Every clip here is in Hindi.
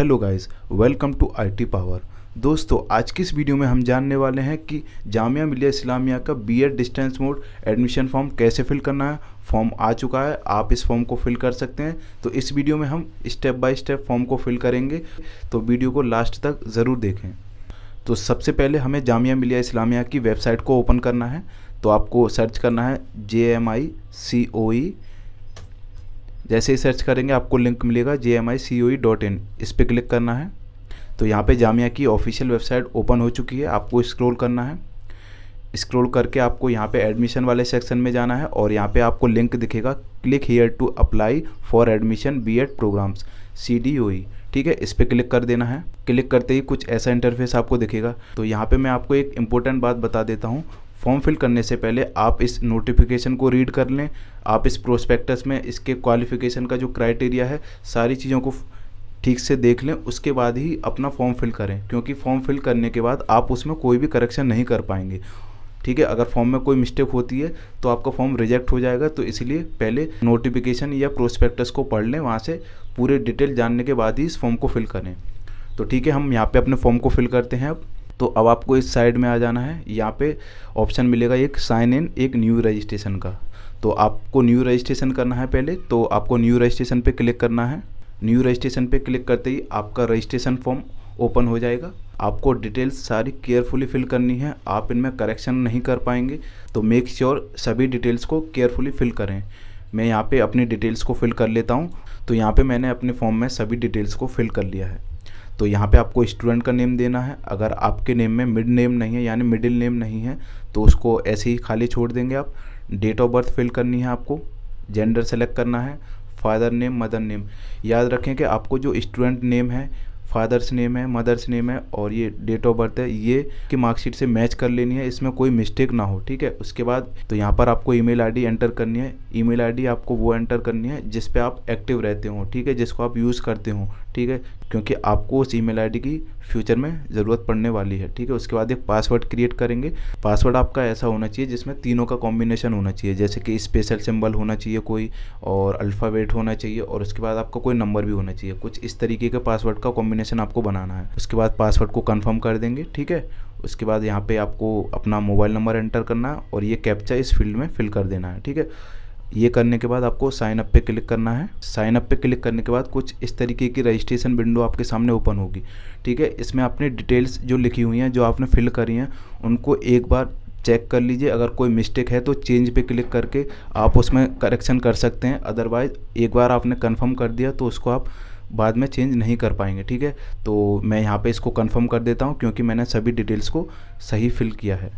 hello guys welcome to IT power दोस्तों आज की इस वीडियो में हम जानने वाले हैं कि जामिया मिलिया इस्लामिया का BEd distance mode admission form कैसे फिल करना है फॉर्म आ चुका है आप इस फॉर्म को फिल कर सकते हैं तो इस वीडियो में हम स्टेप बाय स्टेप फॉर्म को फिल करेंगे तो वीडियो को लास्ट तक ज़रूर देखें तो सबसे पहले हमें जामिया मिलिया इस्लामिया की वेबसाइट को ओपन करना है तो आपको सर्च करना है जे एम आई सी ओ ई जैसे ही सर्च करेंगे आपको लिंक मिलेगा जे M I C O E dot in इस पर क्लिक करना है तो यहाँ पे जामिया की ऑफिशियल वेबसाइट ओपन हो चुकी है आपको स्क्रॉल करना है स्क्रॉल करके आपको यहाँ पे एडमिशन वाले सेक्शन में जाना है और यहाँ पे आपको लिंक दिखेगा click here to apply for admission B Ed programs C D O E ठीक है इस पर क्लिक कर देना है क्लिक करते ही कुछ ऐसा इंटरफेस आपको दिखेगा तो यहाँ पे मैं आपको एक इम्पोर्टेंट बात बता देता हूँ फॉर्म फिल करने से पहले आप इस नोटिफिकेशन को रीड कर लें आप इस प्रोस्पेक्टस में इसके क्वालिफिकेशन का जो क्राइटेरिया है सारी चीज़ों को ठीक से देख लें उसके बाद ही अपना फॉर्म फिल करें क्योंकि फॉर्म फिल करने के बाद आप उसमें कोई भी करेक्शन नहीं कर पाएंगे ठीक है अगर फॉर्म में कोई मिस्टेक होती है तो आपका फॉर्म रिजेक्ट हो जाएगा तो इसलिए पहले नोटिफिकेशन या प्रोस्पेक्टस को पढ़ लें वहाँ से पूरे डिटेल जानने के बाद ही इस फॉर्म को फिल करें तो ठीक है हम यहाँ पे अपने फॉर्म को फिल करते हैं अब तो अब आपको इस साइड में आ जाना है यहाँ पे ऑप्शन मिलेगा एक साइन इन एक न्यू रजिस्ट्रेशन का तो आपको न्यू रजिस्ट्रेशन करना है पहले तो आपको न्यू रजिस्ट्रेशन पे क्लिक करना है न्यू रजिस्ट्रेशन पे क्लिक करते ही आपका रजिस्ट्रेशन फॉर्म ओपन हो जाएगा आपको डिटेल्स सारी केयरफुली फिल करनी है आप इनमें करेक्शन नहीं कर पाएंगे तो मेक श्योर सभी डिटेल्स को केयरफुली फिल करें मैं यहाँ पे अपनी डिटेल्स को फिल कर लेता हूँ तो यहाँ पे मैंने अपने फॉर्म में सभी डिटेल्स को फिल कर लिया है तो यहाँ पे आपको स्टूडेंट का नेम देना है अगर आपके नेम में मिड नेम नहीं है यानी मिडिल नेम नहीं है तो उसको ऐसे ही खाली छोड़ देंगे आप डेट ऑफ बर्थ फिल करनी है आपको जेंडर सेलेक्ट करना है फादर नेम मदर नेम याद रखें कि आपको जो स्टूडेंट नेम है फादर्स नेम है मदर्स नेम है और ये डेट ऑफ बर्थ है ये कि मार्कशीट से मैच कर लेनी है इसमें कोई मिस्टेक ना हो ठीक है उसके बाद तो यहाँ पर आपको ईमेल आईडी एंटर करनी है ईमेल आईडी आपको वो एंटर करनी है जिस पे आप एक्टिव रहते हो ठीक है जिसको आप यूज़ करते हो ठीक है क्योंकि आपको उस ईमेल आईडी की फ्यूचर में ज़रूरत पड़ने वाली है ठीक है उसके बाद एक पासवर्ड क्रिएट करेंगे पासवर्ड आपका ऐसा होना चाहिए जिसमें तीनों का कॉम्बिनेशन होना चाहिए जैसे कि स्पेशल सिंबल होना चाहिए कोई और अल्फ़ाबेट होना चाहिए और उसके बाद आपका कोई नंबर भी होना चाहिए कुछ इस तरीके के पासवर्ड का कॉम्बिनेशन कॉम्बिनेशन आपको बनाना है उसके बाद पासवर्ड को कन्फर्म कर देंगे ठीक है उसके बाद यहाँ पे आपको अपना मोबाइल नंबर एंटर करना है और ये कैप्चा इस फील्ड में फिल कर देना है ठीक है ये करने के बाद आपको साइन अप पे क्लिक करना है साइन अप पे क्लिक करने के बाद कुछ इस तरीके की रजिस्ट्रेशन विंडो आपके सामने ओपन होगी ठीक है इसमें आपने डिटेल्स जो लिखी हुई हैं जो आपने फिल करी हैं उनको एक बार चेक कर लीजिए अगर कोई मिस्टेक है तो चेंज पे क्लिक करके आप उसमें करेक्शन कर सकते हैं अदरवाइज़ एक बार आपने कन्फर्म कर दिया तो उसको आप बाद में चेंज नहीं कर पाएंगे ठीक है तो मैं यहाँ पे इसको कंफर्म कर देता हूँ क्योंकि मैंने सभी डिटेल्स को सही फिल किया है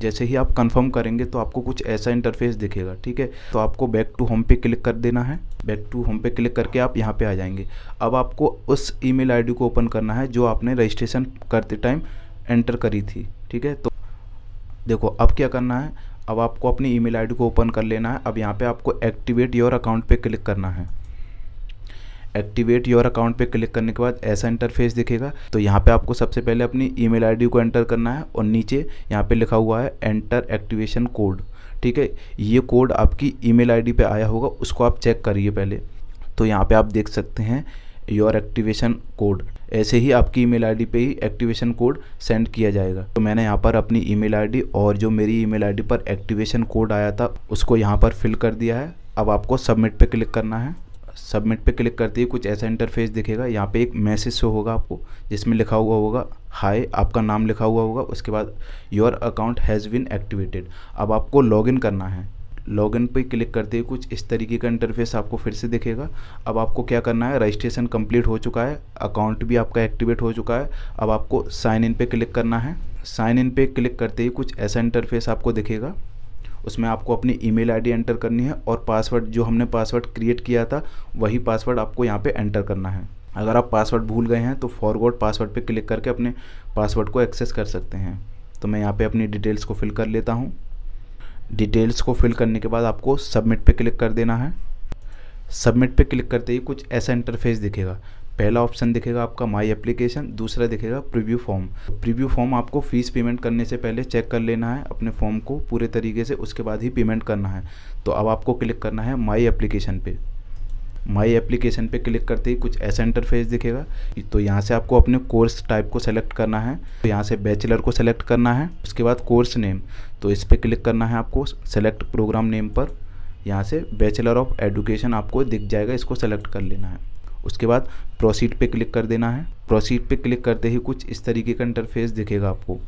जैसे ही आप कंफर्म करेंगे तो आपको कुछ ऐसा इंटरफेस दिखेगा ठीक है तो आपको बैक टू होम पे क्लिक कर देना है बैक टू होम पे क्लिक करके आप यहाँ पे आ जाएंगे अब आपको उस ईमेल आईडी को ओपन करना है जो आपने रजिस्ट्रेशन करते टाइम एंटर करी थी ठीक है तो देखो अब क्या करना है अब आपको अपनी ईमेल आईडी को ओपन कर लेना है अब यहाँ पर आपको एक्टिवेट योर अकाउंट पर क्लिक करना है एक्टिवेट योर अकाउंट पे क्लिक करने के बाद ऐसा इंटरफेस दिखेगा तो यहाँ पे आपको सबसे पहले अपनी ईमेल आईडी को एंटर करना है और नीचे यहाँ पे लिखा हुआ है एंटर एक्टिवेशन कोड ठीक है ये कोड आपकी ईमेल आईडी पे आया होगा उसको आप चेक करिए पहले तो यहाँ पे आप देख सकते हैं योर एक्टिवेशन कोड ऐसे ही आपकी ईमेल आईडी पे ही एक्टिवेशन कोड सेंड किया जाएगा तो मैंने यहाँ पर अपनी ईमेल आईडी और जो मेरी ईमेल आईडी पर एक्टिवेशन कोड आया था उसको यहाँ पर फिल कर दिया है अब आपको सबमिट पे क्लिक करना है सबमिट पे क्लिक करते ही कुछ ऐसा इंटरफेस दिखेगा यहाँ पे एक मैसेज शो होगा आपको जिसमें लिखा हुआ होगा हाय आपका नाम लिखा हुआ होगा उसके बाद your account has been activated अब आपको लॉगिन करना है लॉगिन पे क्लिक करते ही कुछ इस तरीके का इंटरफेस आपको फिर से दिखेगा अब आपको क्या करना है रजिस्ट्रेशन कंप्लीट हो चुका है अकाउंट भी आपका एक्टिवेट हो चुका है अब आपको साइन इन पे क्लिक करना है साइन इन पे क्लिक करते ही कुछ ऐसा इंटरफेस आपको दिखेगा उसमें आपको अपनी ईमेल आईडी एंटर करनी है और पासवर्ड जो हमने पासवर्ड क्रिएट किया था वही पासवर्ड आपको यहाँ पर एंटर करना है अगर आप पासवर्ड भूल गए हैं तो फॉरवर्ड पासवर्ड पर क्लिक करके अपने पासवर्ड को एक्सेस कर सकते हैं तो मैं यहाँ पे अपनी डिटेल्स को फिल कर लेता हूँ डिटेल्स को फिल करने के बाद आपको सबमिट पे क्लिक कर देना है सबमिट पे क्लिक करते ही कुछ ऐसा इंटरफेस दिखेगा पहला ऑप्शन दिखेगा आपका माई एप्लीकेशन दूसरा दिखेगा प्रीव्यू फॉर्म प्रीव्यू फॉर्म आपको फीस पेमेंट करने से पहले चेक कर लेना है अपने फॉर्म को पूरे तरीके से उसके बाद ही पेमेंट करना है तो अब आपको क्लिक करना है माई एप्लीकेशन पे माई एप्लीकेशन पे क्लिक करते ही कुछ ऐसा इंटरफेस दिखेगा तो यहाँ से आपको अपने कोर्स टाइप को सेलेक्ट करना है तो यहाँ से बैचलर को सेलेक्ट करना है उसके बाद कोर्स नेम तो इस पर क्लिक करना है आपको सेलेक्ट प्रोग्राम नेम पर यहाँ से बैचलर ऑफ एडुकेशन आपको दिख जाएगा इसको सेलेक्ट कर लेना है उसके बाद प्रोसीड पे क्लिक कर देना है प्रोसीड पे क्लिक करते ही कुछ इस तरीके का इंटरफेस दिखेगा आपको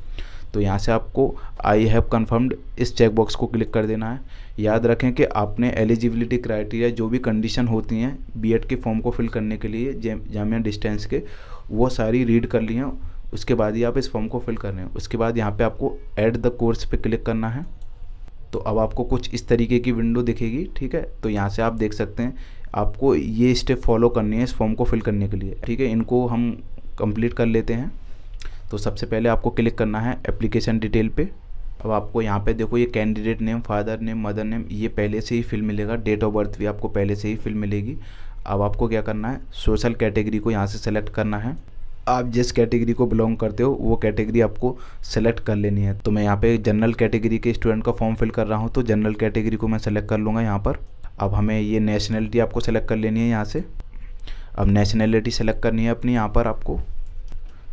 तो यहाँ से आपको आई हैव कन्फर्म्ड इस चेकबॉक्स को क्लिक कर देना है याद रखें कि आपने एलिजिबिलिटी क्राइटेरिया जो भी कंडीशन होती हैं बी के फॉर्म को फिल करने के लिए जामिया डिस्टेंस के वो सारी रीड कर ली हैं उसके बाद ही आप इस फॉर्म को फिल कर रहे हैं उसके बाद यहाँ पे आपको ऐड द कोर्स पे क्लिक करना है तो अब आपको कुछ इस तरीके की विंडो दिखेगी ठीक है तो यहाँ से आप देख सकते हैं आपको ये स्टेप फॉलो करनी है इस फॉर्म को फिल करने के लिए ठीक है इनको हम कंप्लीट कर लेते हैं तो सबसे पहले आपको क्लिक करना है एप्लीकेशन डिटेल पे अब आपको यहाँ पे देखो ये candidate name father name mother name ये पहले से ही फिल मिलेगा डेट ऑफ बर्थ भी आपको पहले से ही फिल मिलेगी अब आपको क्या करना है सोशल कैटेगरी को यहाँ से सेलेक्ट करना है आप जिस कैटेगरी को बिलोंग करते हो वो कैटेगरी आपको सेलेक्ट कर लेनी है तो मैं यहाँ पे जनरल कैटेगरी के स्टूडेंट का फॉर्म फिल कर रहा हूँ तो जनरल कैटेगरी को मैं सेलेक्ट कर लूँगा यहाँ पर अब हमें ये नेशनलिटी आपको सेलेक्ट कर लेनी है यहाँ से अब नेशनलिटी सेलेक्ट करनी है अपनी यहाँ पर आपको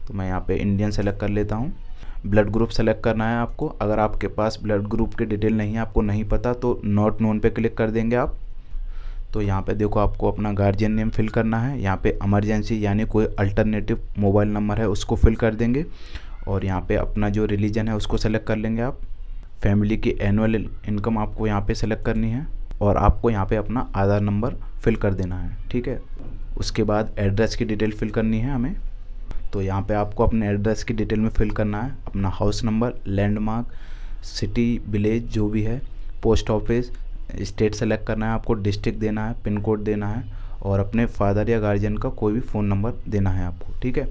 तो मैं यहाँ पे इंडियन सेलेक्ट कर लेता हूँ ब्लड ग्रुप सेलेक्ट करना है आपको अगर आपके पास ब्लड ग्रुप के डिटेल नहीं है आपको नहीं पता तो नॉट नोन पे क्लिक कर देंगे आप तो यहाँ पे देखो आपको अपना गार्जियन नेम फिल करना है यहाँ पे एमरजेंसी यानी कोई अल्टरनेटिव मोबाइल नंबर है उसको फिल कर देंगे और यहाँ पे अपना जो रिलीजन है उसको सेलेक्ट कर लेंगे आप फैमिली की एनुअल इनकम आपको यहाँ पे सेलेक्ट करनी है और आपको यहाँ पे अपना आधार नंबर फिल कर देना है ठीक है उसके बाद एड्रेस की डिटेल फिल करनी है हमें तो यहाँ पर आपको अपने एड्रेस की डिटेल में फिल करना है अपना house number landmark city village जो भी है पोस्ट ऑफिस स्टेट सेलेक्ट करना है आपको डिस्ट्रिक्ट देना है पिन कोड देना है और अपने फादर या गार्जियन का कोई भी फ़ोन नंबर देना है आपको ठीक है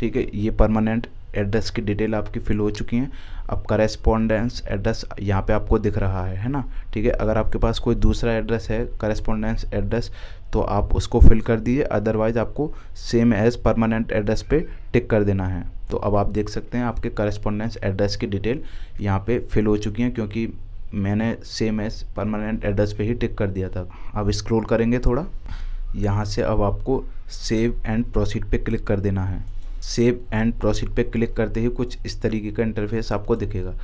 ठीक है ये परमानेंट एड्रेस की डिटेल आपकी फिल हो चुकी हैं अब करेस्पॉन्डेंस एड्रेस यहाँ पे आपको दिख रहा है है ना ठीक है अगर आपके पास कोई दूसरा एड्रेस है करेस्पॉन्डेंस एड्रेस तो आप उसको फिल कर दीजिए अदरवाइज़ आपको सेम एज परमानेंट एड्रेस पे टिक कर देना है तो अब आप देख सकते हैं आपके करेस्पॉन्डेंस एड्रेस की डिटेल यहाँ पे फिल हो चुकी हैं क्योंकि मैंने सेम एस परमानेंट एड्रेस पे ही टिक कर दिया था अब स्क्रॉल करेंगे थोड़ा यहाँ से अब आपको सेव एंड प्रोसीड पे क्लिक कर देना है सेव एंड प्रोसीड पे क्लिक करते ही कुछ इस तरीके का इंटरफेस आपको दिखेगा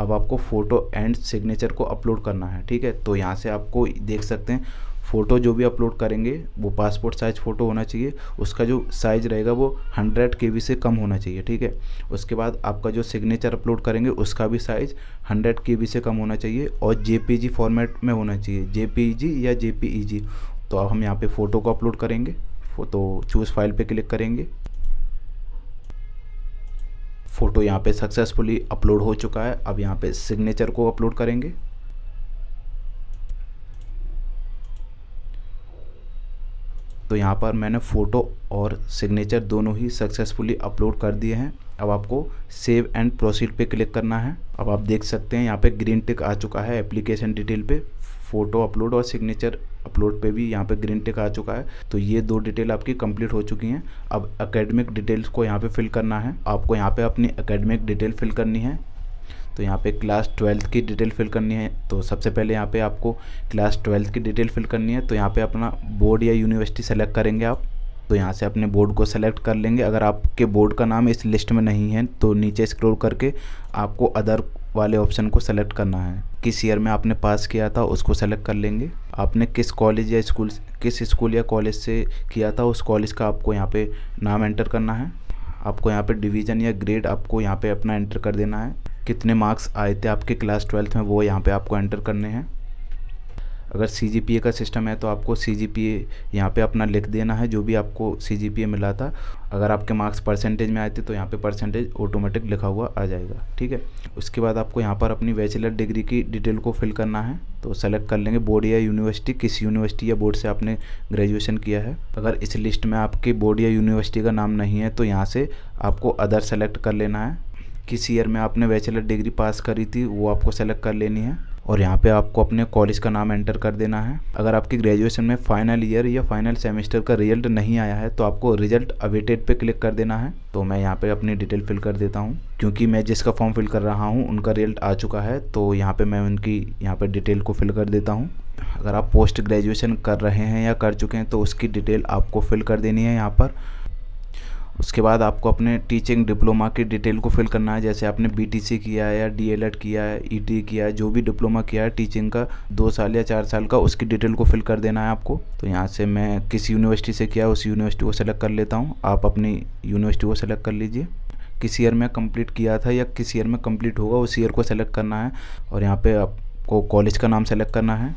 अब आपको फ़ोटो एंड सिग्नेचर को अपलोड करना है ठीक है तो यहाँ से आपको देख सकते हैं फ़ोटो जो भी अपलोड करेंगे वो पासपोर्ट साइज़ फ़ोटो होना चाहिए उसका जो साइज़ रहेगा वो 100 के से कम होना चाहिए ठीक है उसके बाद आपका जो सिग्नेचर अपलोड करेंगे उसका भी साइज़ 100 के से कम होना चाहिए और जे फॉर्मेट में होना चाहिए जे या जे e तो अब हम यहाँ पर फ़ोटो को अपलोड करेंगे तो चूज़ फाइल पर क्लिक करेंगे फ़ोटो यहाँ पे सक्सेसफुली अपलोड हो चुका है अब यहाँ पे सिग्नेचर को अपलोड करेंगे तो यहाँ पर मैंने फ़ोटो और सिग्नेचर दोनों ही सक्सेसफुली अपलोड कर दिए हैं अब आपको सेव एंड प्रोसीड पे क्लिक करना है अब आप देख सकते हैं यहाँ पे ग्रीन टिक आ चुका है एप्लीकेशन डिटेल पे फ़ोटो अपलोड और सिग्नेचर अपलोड पे भी यहाँ पे ग्रीन टिक आ चुका है तो ये दो डिटेल आपकी कंप्लीट हो चुकी हैं अब एकेडमिक डिटेल्स को यहाँ पे फिल करना है आपको यहाँ पे अपनी एकेडमिक डिटेल फिल करनी है तो यहाँ पे क्लास ट्वेल्थ की डिटेल फिल करनी है तो सबसे पहले यहाँ पे आपको क्लास ट्वेल्थ की डिटेल फिल करनी है तो यहाँ पे अपना बोर्ड या यूनिवर्सिटी सेलेक्ट करेंगे आप तो यहाँ से अपने बोर्ड को सेलेक्ट कर लेंगे अगर आपके बोर्ड का नाम इस लिस्ट में नहीं है तो नीचे स्क्रोल करके आपको अदर वाले ऑप्शन को सेलेक्ट करना है किस ईयर में आपने पास किया था उसको सेलेक्ट कर लेंगे आपने किस कॉलेज या स्कूल किस स्कूल या कॉलेज से किया था उस कॉलेज का आपको यहाँ पे नाम एंटर करना है आपको यहाँ पे डिवीज़न या ग्रेड आपको यहाँ पे अपना एंटर कर देना है कितने मार्क्स आए थे आपके क्लास ट्वेल्थ में वो यहाँ पे आपको एंटर करने हैं अगर सी का सिस्टम है तो आपको सी जी पी यहाँ पर अपना लिख देना है जो भी आपको सी जी पी मिला था अगर आपके मार्क्स परसेंटेज में आए थे तो यहाँ पे परसेंटेज ऑटोमेटिक लिखा हुआ आ जाएगा ठीक है उसके बाद आपको यहाँ पर अपनी बैचलर डिग्री की डिटेल को फिल करना है तो सेलेक्ट कर लेंगे बोर्ड या यूनिवर्सिटी किस यूनिवर्सिटी या बोर्ड से आपने ग्रेजुएशन किया है अगर इस लिस्ट में आपके बोर्ड या यूनिवर्सिटी का नाम नहीं है तो यहाँ से आपको अदर सेलेक्ट कर लेना है किस ईयर में आपने बैचलर डिग्री पास करी थी वो आपको सेलेक्ट कर लेनी है और यहाँ पे आपको अपने कॉलेज का नाम एंटर कर देना है अगर आपकी ग्रेजुएशन में फाइनल ईयर या फाइनल सेमेस्टर का रिजल्ट नहीं आया है तो आपको रिजल्ट अवेटेड पे क्लिक कर देना है तो मैं यहाँ पे अपनी डिटेल फिल कर देता हूँ क्योंकि मैं जिसका फॉर्म फिल कर रहा हूँ उनका रिजल्ट आ चुका है तो यहाँ पर मैं उनकी यहाँ पर डिटेल को फिल कर देता हूँ अगर आप पोस्ट ग्रेजुएशन कर रहे हैं या कर चुके हैं तो उसकी डिटेल आपको फिल कर देनी है यहाँ पर उसके बाद आपको अपने टीचिंग डिप्लोमा की डिटेल को फिल करना है जैसे आपने बी किया है या डी किया है ई e किया है जो भी डिप्लोमा किया है टीचिंग का दो साल या चार साल का उसकी डिटेल को फिल कर देना है आपको तो यहाँ से मैं किस यूनिवर्सिटी से किया उस यूनिवर्सिटी को सेलेक्ट कर लेता हूँ आप अपनी यूनिवर्सिटी को सेलेक्ट कर लीजिए किस ईयर में कंप्लीट किया था या किस ईयर में कंप्लीट होगा उस ईयर को सेलेक्ट करना है और यहाँ पे आपको कॉलेज का नाम सेलेक्ट करना है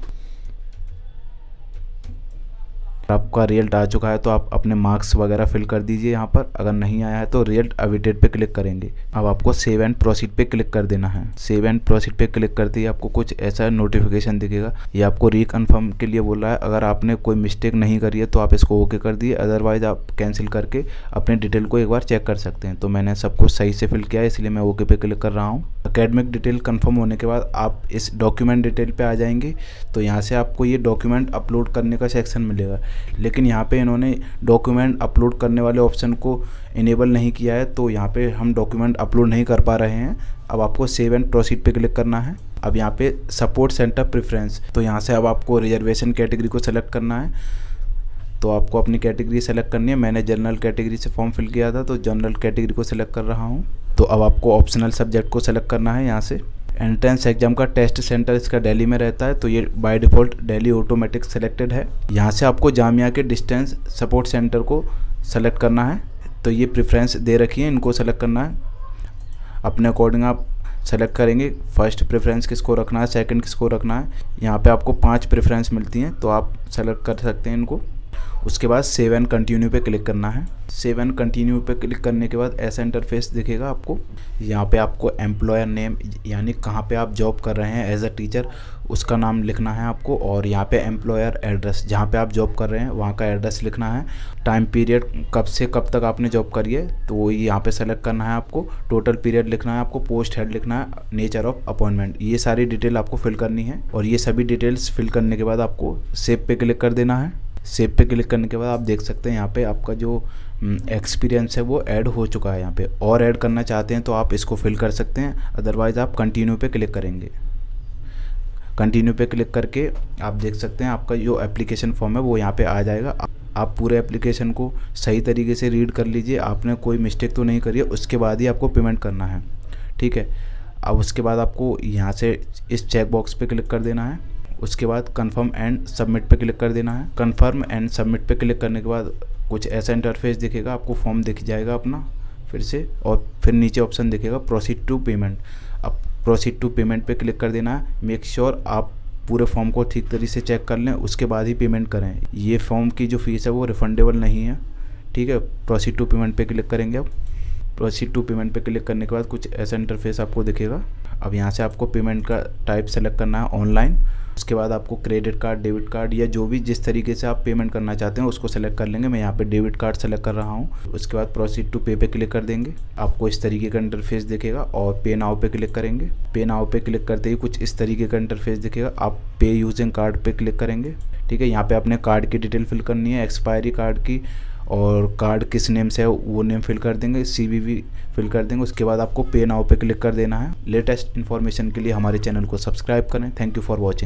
आपका रिजल्ट आ चुका है तो आप अपने मार्क्स वगैरह फिल कर दीजिए यहाँ पर अगर नहीं आया है तो रिजल्ट अवेटेड पे क्लिक करेंगे अब आपको सेव एंड प्रोसीड पे क्लिक कर देना है सेव एंड प्रोसीड पे क्लिक करते ही आपको कुछ ऐसा नोटिफिकेशन दिखेगा ये आपको रिकन्फर्म के लिए बोल रहा है अगर आपने कोई मिस्टेक नहीं करी है तो आप इसको ओके कर दिए अदरवाइज आप कैंसिल करके अपने डिटेल को एक बार चेक कर सकते हैं तो मैंने सब कुछ सही से फिल किया है इसलिए मैं ओके पे क्लिक कर रहा हूँ अकेडमिक डिटेल कन्फर्म होने के बाद आप इस डॉक्यूमेंट डिटेल पर आ जाएंगे तो यहाँ से आपको ये डॉक्यूमेंट अपलोड करने का सेक्शन मिलेगा लेकिन यहाँ पे इन्होंने डॉक्यूमेंट अपलोड करने वाले ऑप्शन को इनेबल नहीं किया है तो यहाँ पे हम डॉक्यूमेंट अपलोड नहीं कर पा रहे हैं अब आपको सेव एंड प्रोसीड पे क्लिक करना है अब यहाँ पे सपोर्ट सेंटर प्रिफ्रेंस तो यहाँ से अब आपको रिजर्वेशन कैटेगरी को सेलेक्ट करना है तो आपको अपनी कैटेगरी सेलेक्ट करनी है मैंने जनरल कैटेगरी से फॉर्म फिल किया था तो जनरल कैटेगरी को सिलेक्ट कर रहा हूँ तो अब आपको ऑप्शनल सब्जेक्ट को सेलेक्ट करना है यहाँ से एंट्रेंस एग्जाम का टेस्ट सेंटर इसका दिल्ली में रहता है तो ये by default Delhi automatic selected है यहाँ से आपको जामिया के डिस्टेंस सपोर्ट सेंटर को सेलेक्ट करना है तो ये प्रेफरेंस दे रखी है इनको सेलेक्ट करना है अपने अकॉर्डिंग आप सेलेक्ट करेंगे फर्स्ट प्रेफरेंस किसको रखना है सेकंड किसको रखना है यहाँ पे आपको पांच प्रेफरेंस मिलती हैं तो आप सेलेक्ट कर सकते हैं इनको उसके बाद सेव एंड कंटिन्यू पे क्लिक करना है सेव एंड कंटिन्यू पे क्लिक करने के बाद ऐसा इंटरफेस दिखेगा आपको यहाँ पे आपको एम्प्लॉयर नेम यानी कहाँ पे आप जॉब कर रहे हैं एज अ टीचर उसका नाम लिखना है आपको और यहाँ पे एम्प्लॉयर एड्रेस जहाँ पे आप जॉब कर रहे हैं वहाँ का एड्रेस लिखना है टाइम पीरियड कब से कब तक आपने जॉब करी है तो वो यहाँ पर सेलेक्ट करना है आपको टोटल पीरियड लिखना है आपको पोस्ट हेड लिखना है नेचर ऑफ अपॉइंटमेंट ये सारी डिटेल आपको फिल करनी है और ये सभी डिटेल्स फिल करने के बाद आपको सेव पे क्लिक कर देना है सेव पे क्लिक करने के बाद आप देख सकते हैं यहाँ पे आपका जो एक्सपीरियंस हम्म, है वो ऐड हो चुका है यहाँ पे और ऐड करना चाहते हैं तो आप इसको फिल कर सकते हैं अदरवाइज़ आप कंटिन्यू पे क्लिक करेंगे कंटिन्यू पे क्लिक करके आप देख सकते हैं आपका जो एप्लीकेशन फॉर्म है वो यहाँ पे आ जाएगा आप पूरे एप्लीकेशन को सही तरीके से रीड कर लीजिए आपने कोई मिस्टेक तो नहीं करी है उसके बाद ही आपको पेमेंट करना है ठीक है अब उसके बाद आपको यहाँ से इस चेक बॉक्स क्लिक कर देना है उसके बाद कन्फर्म एंड सबमिट पर क्लिक कर देना है कन्फर्म एंड सबमिट पर क्लिक करने के बाद कुछ ऐसा इंटरफेस दिखेगा आपको फॉर्म दिख जाएगा अपना फिर से और फिर नीचे ऑप्शन दिखेगा प्रोसीड टू पेमेंट अब प्रोसीड टू पेमेंट पे क्लिक कर देना है मेक श्योर sure आप पूरे फॉर्म को ठीक तरीके से चेक कर लें उसके बाद ही पेमेंट करें ये फॉर्म की जो फीस है वो रिफंडेबल नहीं है ठीक है प्रोसीड टू पेमेंट पे क्लिक करेंगे आप प्रोसीड टू पेमेंट पे क्लिक करने के बाद कुछ ऐसा इंटरफेस आपको दिखेगा अब यहाँ से आपको पेमेंट का टाइप सेलेक्ट करना है ऑनलाइन उसके बाद आपको क्रेडिट कार्ड डेबिट कार्ड या जो भी जिस तरीके से आप पेमेंट करना चाहते हैं उसको सेलेक्ट कर लेंगे मैं यहाँ पे डेबिट कार्ड सेलेक्ट कर रहा हूँ उसके बाद प्रोसीड टू पे पे क्लिक कर देंगे आपको इस तरीके का इंटरफेस दिखेगा और पे नाव पे क्लिक करेंगे पे नाव पे क्लिक करते ही कुछ इस तरीके का इंटरफेस दिखेगा आप पे यूजिंग कार्ड पर क्लिक करेंगे ठीक है यहाँ पर अपने कार्ड की डिटेल फिल करनी है एक्सपायरी कार्ड की और कार्ड किस नेम से है वो नेम फिल कर देंगे सी फिल कर देंगे उसके बाद आपको पे नाव पे क्लिक कर देना है लेटेस्ट इन्फॉर्मेशन के लिए हमारे चैनल को सब्सक्राइब करें थैंक यू फॉर वॉचिंग